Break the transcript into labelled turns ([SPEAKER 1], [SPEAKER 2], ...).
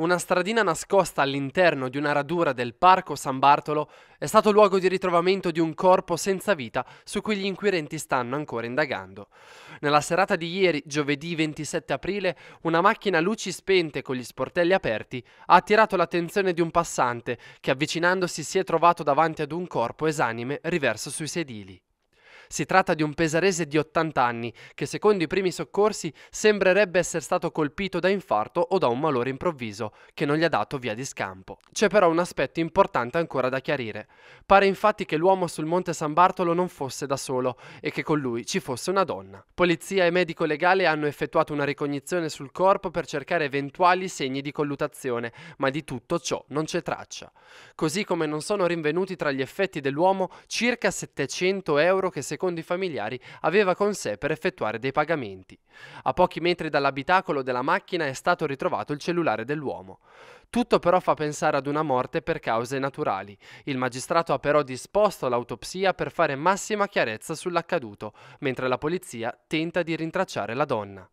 [SPEAKER 1] Una stradina nascosta all'interno di una radura del parco San Bartolo è stato luogo di ritrovamento di un corpo senza vita su cui gli inquirenti stanno ancora indagando. Nella serata di ieri, giovedì 27 aprile, una macchina a luci spente con gli sportelli aperti ha attirato l'attenzione di un passante che avvicinandosi si è trovato davanti ad un corpo esanime riverso sui sedili. Si tratta di un pesarese di 80 anni che secondo i primi soccorsi sembrerebbe essere stato colpito da infarto o da un malore improvviso che non gli ha dato via di scampo. C'è però un aspetto importante ancora da chiarire. Pare infatti che l'uomo sul monte San Bartolo non fosse da solo e che con lui ci fosse una donna. Polizia e medico legale hanno effettuato una ricognizione sul corpo per cercare eventuali segni di collutazione, ma di tutto ciò non c'è traccia. Così come non sono rinvenuti tra gli effetti dell'uomo circa 700 euro che secondo secondo i familiari aveva con sé per effettuare dei pagamenti. A pochi metri dall'abitacolo della macchina è stato ritrovato il cellulare dell'uomo. Tutto però fa pensare ad una morte per cause naturali. Il magistrato ha però disposto l'autopsia per fare massima chiarezza sull'accaduto, mentre la polizia tenta di rintracciare la donna.